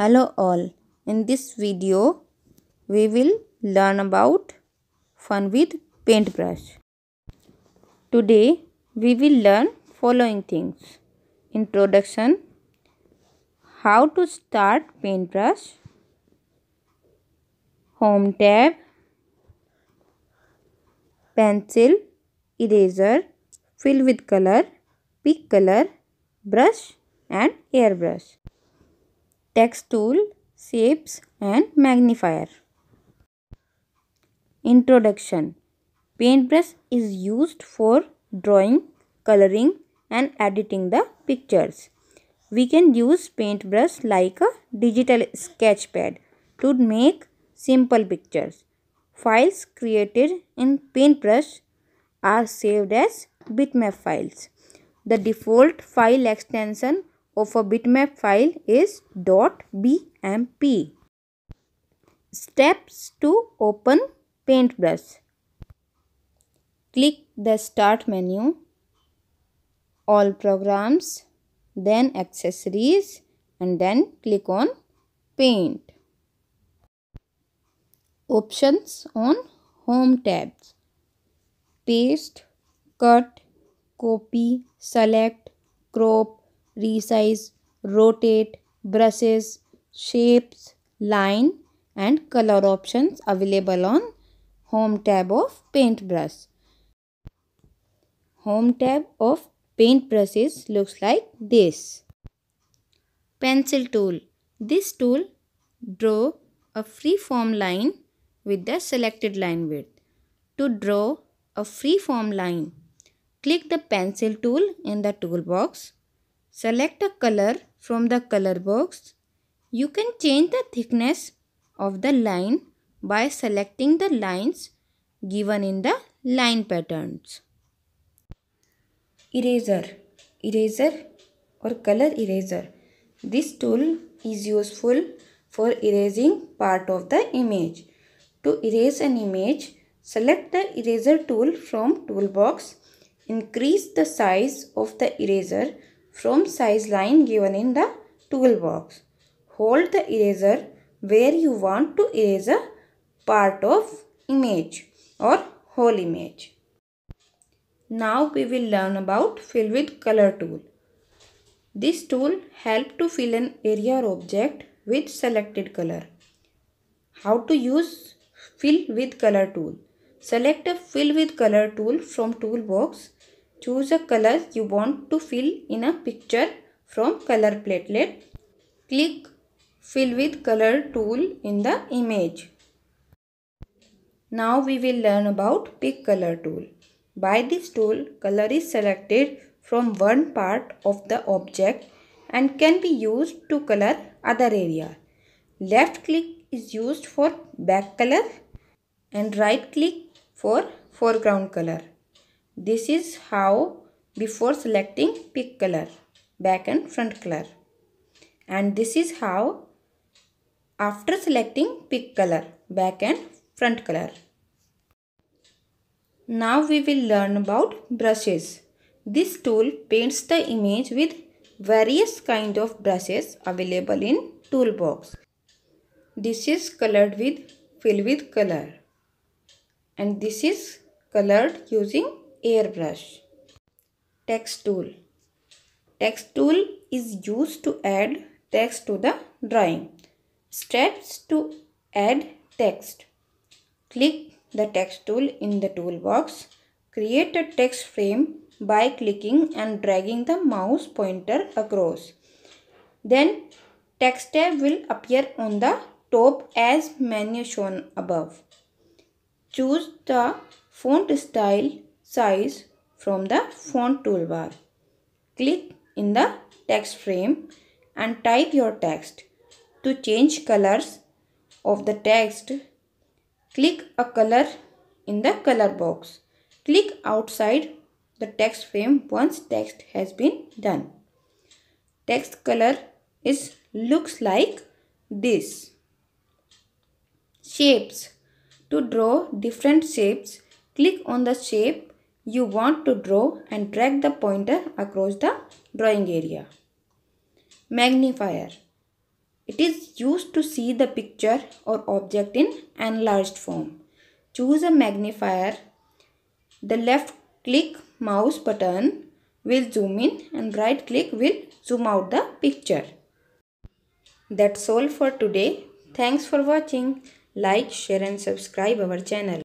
hello all in this video we will learn about fun with paintbrush today we will learn following things introduction how to start paintbrush home tab pencil eraser fill with color pick color brush and airbrush text tool, shapes and magnifier. Introduction Paintbrush is used for drawing, coloring and editing the pictures. We can use paintbrush like a digital sketchpad to make simple pictures. Files created in paintbrush are saved as bitmap files. The default file extension of a bitmap file is .bmp. Steps to open paintbrush. Click the start menu, all programs, then accessories and then click on paint. Options on home tabs. Paste, cut, copy, select, crop, resize, rotate, brushes, shapes, line and color options available on home tab of paintbrush. Home tab of paintbrushes looks like this. Pencil tool. This tool draw a free-form line with the selected line width. To draw a free-form line, click the pencil tool in the toolbox Select a color from the color box. You can change the thickness of the line by selecting the lines given in the line patterns. Eraser Eraser or color eraser. This tool is useful for erasing part of the image. To erase an image, select the eraser tool from toolbox. Increase the size of the eraser from size line given in the toolbox. Hold the eraser where you want to erase a part of image or whole image. Now we will learn about fill with color tool. This tool help to fill an area or object with selected color. How to use fill with color tool. Select a fill with color tool from toolbox Choose a color you want to fill in a picture from color platelet. Click fill with color tool in the image. Now we will learn about pick color tool. By this tool, color is selected from one part of the object and can be used to color other area. Left click is used for back color and right click for foreground color. This is how before selecting pick color, back and front color. And this is how after selecting pick color, back and front color. Now we will learn about brushes. This tool paints the image with various kind of brushes available in toolbox. This is colored with fill with color and this is colored using airbrush. Text tool. Text tool is used to add text to the drawing. Steps to add text. Click the text tool in the toolbox. Create a text frame by clicking and dragging the mouse pointer across. Then text tab will appear on the top as menu shown above. Choose the font style size from the font toolbar. Click in the text frame and type your text. To change colors of the text, click a color in the color box. Click outside the text frame once text has been done. Text color is looks like this. Shapes. To draw different shapes, click on the shape you want to draw and drag the pointer across the drawing area. Magnifier. It is used to see the picture or object in enlarged form. Choose a magnifier. The left click mouse button will zoom in and right click will zoom out the picture. That's all for today. Thanks for watching. Like, share and subscribe our channel.